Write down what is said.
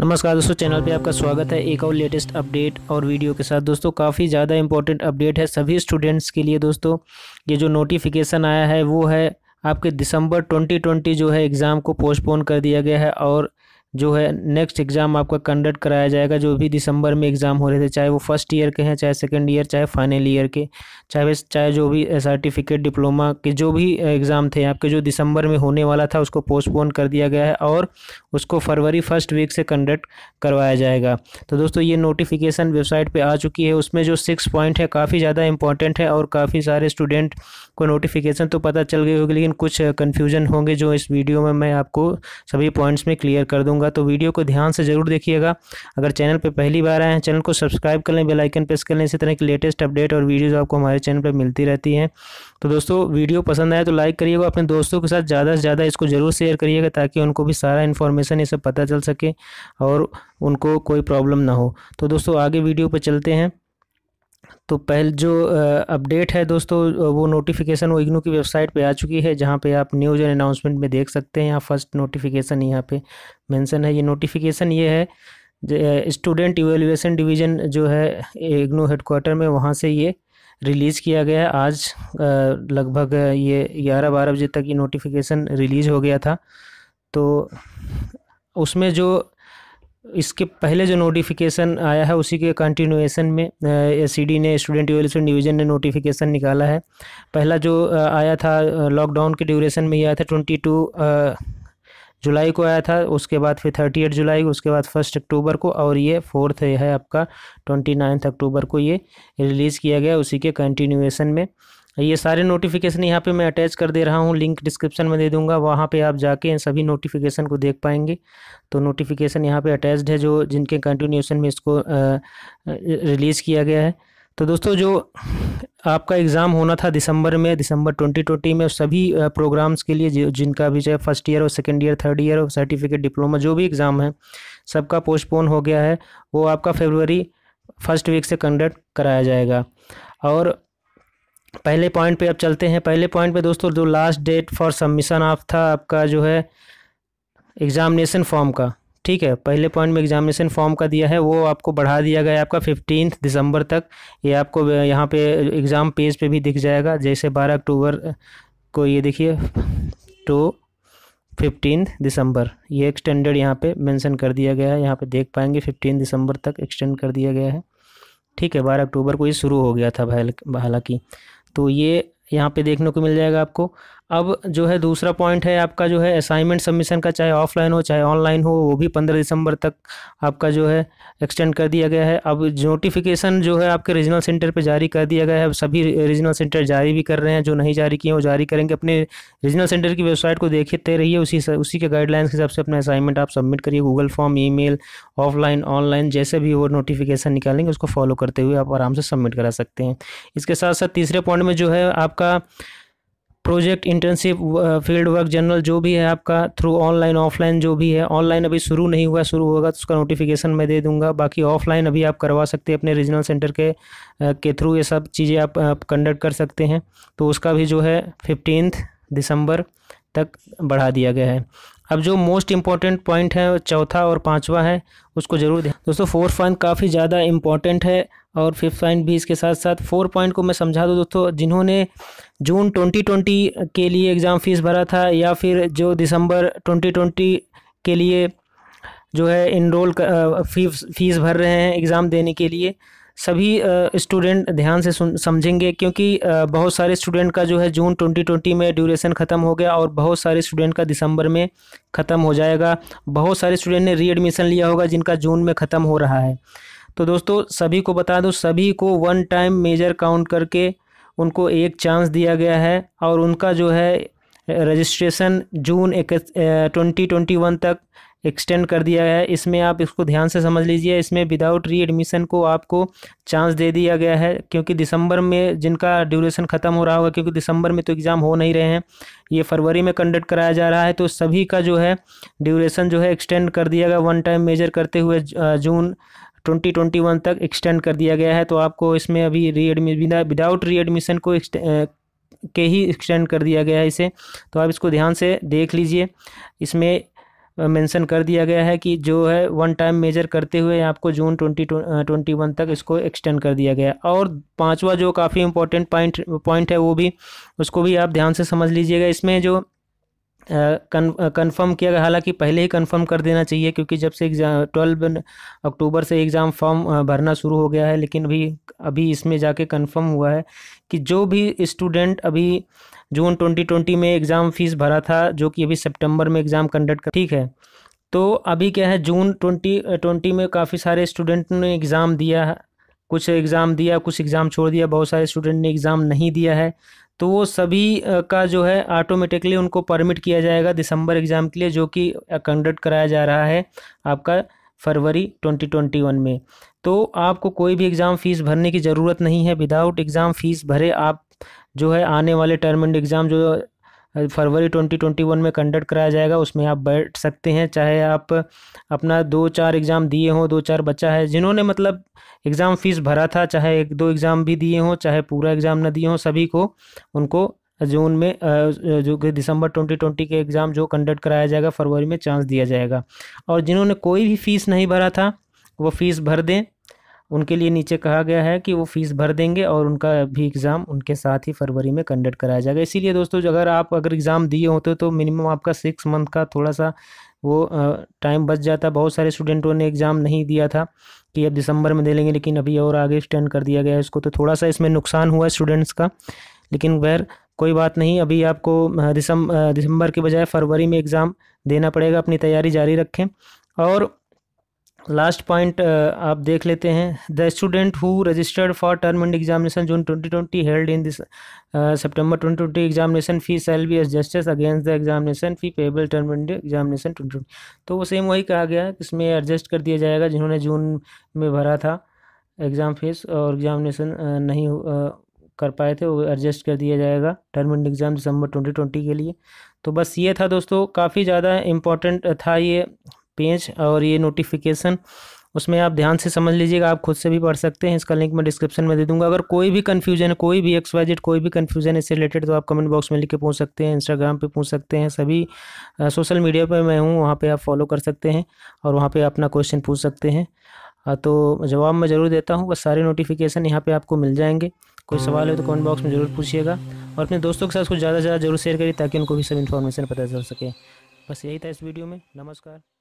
नमस्कार दोस्तों चैनल पे आपका स्वागत है एक और लेटेस्ट अपडेट और वीडियो के साथ दोस्तों काफ़ी ज़्यादा इंपॉर्टेंट अपडेट है सभी स्टूडेंट्स के लिए दोस्तों ये जो नोटिफिकेशन आया है वो है आपके दिसंबर 2020 जो है एग्ज़ाम को पोस्टपोन कर दिया गया है और जो है नेक्स्ट एग्ज़ाम आपका कंडक्ट कराया जाएगा जो भी दिसंबर में एग्ज़ाम हो रहे थे चाहे वो फर्स्ट ईयर के हैं चाहे सेकेंड ईयर चाहे फाइनल ईयर के चाहे चाहे जो भी सर्टिफिकेट डिप्लोमा के जो भी एग्ज़ाम थे आपके जो दिसंबर में होने वाला था उसको पोस्टपोन कर दिया गया है और उसको फरवरी फर्स्ट वीक से कंडक्ट करवाया जाएगा तो दोस्तों ये नोटिफिकेशन वेबसाइट पर आ चुकी है उसमें जो सिक्स पॉइंट है काफ़ी ज़्यादा इंपॉर्टेंट है और काफ़ी सारे स्टूडेंट को नोटिफिकेशन तो पता चल गई होगी लेकिन कुछ कन्फ्यूज़न होंगे जो इस वीडियो में मैं आपको सभी पॉइंट्स में क्लियर कर दूँगा होगा तो वीडियो को ध्यान से जरूर देखिएगा अगर चैनल पर पहली बार आए हैं चैनल को सब्सक्राइब कर लें बेलाइकन प्रेस कर लें इसी तरह की लेटेस्ट अपडेट और वीडियोज़ आपको हमारे चैनल पर मिलती रहती हैं तो दोस्तों वीडियो पसंद आए तो लाइक करिएगा अपने दोस्तों के साथ ज़्यादा से ज़्यादा इसको ज़रूर शेयर करिएगा ताकि उनको भी सारा इन्फॉर्मेशन इसे पता चल सके और उनको कोई प्रॉब्लम ना हो तो दोस्तों आगे वीडियो पर चलते हैं तो पहले जो अपडेट है दोस्तों वो नोटिफिकेशन वो इग्नू की वेबसाइट पे आ चुकी है जहाँ पे आप न्यूज़ एंड अनाउंसमेंट में देख सकते हैं यहाँ फर्स्ट नोटिफिकेशन यहाँ पे मेंशन है ये नोटिफिकेशन ये है स्टूडेंट इवेल्युएसन डिवीज़न जो है इग्नू हेडकोार्टर में वहाँ से ये रिलीज़ किया गया है आज लगभग ये ग्यारह बारह बजे तक ये नोटिफिकेशन रिलीज़ हो गया था तो उसमें जो इसके पहले जो नोटिफिकेशन आया है उसी के कंटिन्यूएशन में एसीडी ने स्टूडेंट यूलिसन डिवीज़न ने नोटिफिकेशन निकाला है पहला जो आया था लॉकडाउन के ड्यूरेशन में ही आया था ट्वेंटी टू जुलाई को आया था उसके बाद फिर थर्टी एट जुलाई को उसके बाद फर्स्ट अक्टूबर को और ये फोर्थ है आपका ट्वेंटी नाइन्थ अक्टूबर को ये रिलीज़ किया गया उसी के कंटिन्यूएसन में ये सारे नोटिफिकेशन यहाँ पे मैं अटैच कर दे रहा हूँ लिंक डिस्क्रिप्शन में दे दूँगा वहाँ पे आप जाके इन सभी नोटिफिकेशन को देख पाएंगे तो नोटिफिकेशन यहाँ पे अटैच्ड है जो जिनके कंटिन्यूशन में इसको रिलीज़ किया गया है तो दोस्तों जो आपका एग्ज़ाम होना था दिसंबर में दिसंबर 2020 में सभी प्रोग्राम्स के लिए जिनका भी चाहे फर्स्ट ईयर और सेकेंड ईयर थर्ड ईयर और सर्टिफिकेट डिप्लोमा जो भी एग्ज़ाम है सबका पोस्टपोन हो गया है वो आपका फेबरवरी फर्स्ट वीक से कंडक्ट कराया जाएगा और पहले पॉइंट पे अब चलते हैं पहले पॉइंट पे दोस्तों जो last date for submission of था आपका जो है एग्जामिनेशन फॉर्म का ठीक है पहले पॉइंट में एग्जामिनेशन फॉर्म का दिया है वो आपको बढ़ा दिया गया है आपका फिफ्टीन दिसंबर तक ये आपको यहाँ पे एग्ज़ाम पेज पे भी दिख जाएगा जैसे बारह अक्टूबर को ये देखिए टू फिफ्टीन दिसंबर ये एक्सटेंडेड यहाँ पे मेंशन कर दिया गया है यहाँ पे देख पाएंगे फिफ्टीन दिसंबर तक एक्सटेंड कर दिया गया है ठीक है बारह अक्टूबर को ये शुरू हो गया था हालांकि तो ये यहाँ पे देखने को मिल जाएगा आपको अब जो है दूसरा पॉइंट है आपका जो है असाइनमेंट सबमिशन का चाहे ऑफलाइन हो चाहे ऑनलाइन हो वो भी पंद्रह दिसंबर तक आपका जो है एक्सटेंड कर दिया गया है अब नोटिफिकेशन जो है आपके रीजनल सेंटर पर जारी कर दिया गया है अब सभी रीजनल सेंटर जारी भी कर रहे हैं जो नहीं जारी किए वो जारी करेंगे अपने रीजनल सेंटर की वेबसाइट को देखते रहिए उसी उसी के गाइडलाइंस के हिसाब से अपना असाइनमेंट आप सबमिट करिए गूगल फॉर्म ई ऑफलाइन ऑनलाइन जैसे भी वो नोटिफिकेशन निकालेंगे उसको फॉलो करते हुए आप आराम से सबमिट करा सकते हैं इसके साथ साथ तीसरे पॉइंट में जो है आपका project internship field work general जो भी है आपका थ्रू ऑनलाइन ऑफलाइन जो भी है ऑनलाइन अभी शुरू नहीं हुआ शुरू होगा तो उसका नोटिफिकेशन मैं दे दूंगा बाकी ऑफलाइन अभी आप करवा सकते हैं अपने रीजनल सेंटर के के थ्रू ये सब चीज़ें आप, आप कंडक्ट कर सकते हैं तो उसका भी जो है फिफ्टीन दिसंबर तक बढ़ा दिया गया है अब जो मोस्ट इम्पॉर्टेंट पॉइंट है चौथा और पाँचवा है उसको जरूर ध्यान दोस्तों फोर्थ पॉइंट काफ़ी ज़्यादा इंपॉर्टेंट है और फिफ्थ पॉइंट भी इसके साथ साथ फोर पॉइंट को मैं समझा दूँ दोस्तों जिन्होंने जून 2020 के लिए एग्ज़ाम फ़ीस भरा था या फिर जो दिसंबर 2020 के लिए जो है इनरोल फीस फीस भर रहे हैं एग्ज़ाम देने के लिए सभी स्टूडेंट ध्यान से समझेंगे क्योंकि बहुत सारे स्टूडेंट का जो है जून 2020 में ड्यूरेशन ख़त्म हो गया और बहुत सारे स्टूडेंट का दिसंबर में ख़त्म हो जाएगा बहुत सारे स्टूडेंट ने रीएडमिशन लिया होगा जिनका जून में ख़त्म हो रहा है तो दोस्तों सभी को बता दूँ सभी को वन टाइम मेजर काउंट करके उनको एक चांस दिया गया है और उनका जो है रजिस्ट्रेशन जून एक ट्वेंटी ट्वेंटी वन तक एक्सटेंड कर दिया है इसमें आप इसको ध्यान से समझ लीजिए इसमें विदाउट री एडमिशन को आपको चांस दे दिया गया है क्योंकि दिसंबर में जिनका ड्यूरेशन ख़त्म हो रहा होगा क्योंकि दिसंबर में तो एग्ज़ाम हो नहीं रहे हैं ये फरवरी में कंडक्ट कराया जा रहा है तो सभी का जो है ड्यूरेशन जो है एक्सटेंड कर दिया गया वन टाइम मेजर करते हुए जून 2021 तक एक्सटेंड कर दिया गया है तो आपको इसमें अभी री एडमि विदाउट री एडमिशन को के ही एक्सटेंड कर दिया गया है इसे तो आप इसको ध्यान से देख लीजिए इसमें मेंशन कर दिया गया है कि जो है वन टाइम मेजर करते हुए आपको जून ट्वेंटी ट्वेंटी वन तक इसको एक्सटेंड कर दिया गया और पांचवा जो काफ़ी इंपॉर्टेंट पॉइंट पॉइंट है वो भी उसको भी आप ध्यान से समझ लीजिएगा इसमें जो कन्फर्म किया गया हालांकि पहले ही कन्फर्म कर देना चाहिए क्योंकि जब से एग्ज़ाम ट्वेल्व अक्टूबर से एग्ज़ाम फॉर्म भरना शुरू हो गया है लेकिन अभी अभी इसमें जाके कन्फर्म हुआ है कि जो भी स्टूडेंट अभी जून 2020 में एग्ज़ाम फ़ीस भरा था जो कि अभी सितंबर में एग्ज़ाम कंडक्ट कर ठीक है तो अभी क्या है जून ट्वेंटी ट्वेंटी में काफ़ी सारे स्टूडेंट ने एग्ज़ाम दिया कुछ एग्ज़ाम दिया कुछ एग्ज़ाम छोड़ दिया बहुत सारे स्टूडेंट ने एग्ज़ाम नहीं दिया है तो वो सभी का जो है ऑटोमेटिकली उनको परमिट किया जाएगा दिसंबर एग्ज़ाम के लिए जो कि कंडक्ट कराया जा रहा है आपका फरवरी 2021 में तो आपको कोई भी एग्ज़ाम फ़ीस भरने की ज़रूरत नहीं है विदाउट एग्ज़ाम फ़ीस भरे आप जो है आने वाले टर्म एंड एग्ज़ाम जो फरवरी 2021 में कंडक्ट कराया जाएगा उसमें आप बैठ सकते हैं चाहे आप अपना दो चार एग्ज़ाम दिए हों दो चार बच्चा है जिन्होंने मतलब एग्ज़ाम फ़ीस भरा था चाहे एक दो एग्ज़ाम भी दिए हों चाहे पूरा एग्ज़ाम ना दिए हों सभी को उनको जून में जो कि दिसंबर 2020 के एग्ज़ाम जो कंडक्ट कराया जाएगा फरवरी में चांस दिया जाएगा और जिन्होंने कोई भी फ़ीस नहीं भरा था वो फ़ीस भर दें उनके लिए नीचे कहा गया है कि वो फ़ीस भर देंगे और उनका भी एग्ज़ाम उनके साथ ही फरवरी में कंडक्ट कराया जाएगा इसीलिए दोस्तों अगर आप अगर एग्ज़ाम दिए होते तो मिनिमम आपका सिक्स मंथ का थोड़ा सा वो टाइम बच जाता बहुत सारे स्टूडेंटों ने एग्ज़ाम नहीं दिया था कि अब दिसंबर में दे लेंगे लेकिन अभी और आगे स्टैंड कर दिया गया है इसको तो थोड़ा सा इसमें नुकसान हुआ स्टूडेंट्स का लेकिन वैर कोई बात नहीं अभी आपको दिसंबर के बजाय फरवरी में एग्ज़ाम देना पड़ेगा अपनी तैयारी जारी रखें और लास्ट पॉइंट आप देख लेते हैं the student who registered for term end examination June 2020 held in this September 2020 examination fee shall be एस जस्टिस against the examination fee payable term end examination 2020 तो वो सेम वही कहा गया कि इसमें एडजस्ट कर दिया जाएगा जिन्होंने जून में भरा था एग्ज़ाम फीस और एग्जामिनेशन नहीं कर पाए थे वो एडजस्ट कर दिया जाएगा टर्म एंड एग्ज़ाम दिसंबर ट्वेंटी के लिए तो बस ये था दोस्तों काफ़ी ज़्यादा इम्पोर्टेंट था ये पेज और ये नोटिफिकेशन उसमें आप ध्यान से समझ लीजिएगा आप खुद से भी पढ़ सकते हैं इसका लिंक मैं डिस्क्रिप्शन में दे दूंगा अगर कोई भी कन्फ्यूजन है कोई भी एक्सवाइजेड कोई भी कन्फ्यूजन इससे रिलेटेड तो आप कमेंट बॉक्स में लिख के पूछ सकते हैं इंस्टाग्राम पे पूछ सकते हैं सभी सोशल मीडिया पे मैं हूँ वहाँ पे आप फॉलो कर सकते हैं और वहाँ पर अपना क्वेश्चन पूछ सकते हैं तो जवाब मैं ज़रूर देता हूँ बस सारे नोटिफिकेशन यहाँ पर आपको मिल जाएंगे कोई सवाल है तो कमेंट बॉक्स में ज़रूर पूछिएगा और अपने दोस्तों के साथ कुछ ज़्यादा से ज़्यादा जरूर शेयर करिए ताकि उनको भी सब इन्फॉर्मेशन पता चल सके बस यही था इस वीडियो में नमस्कार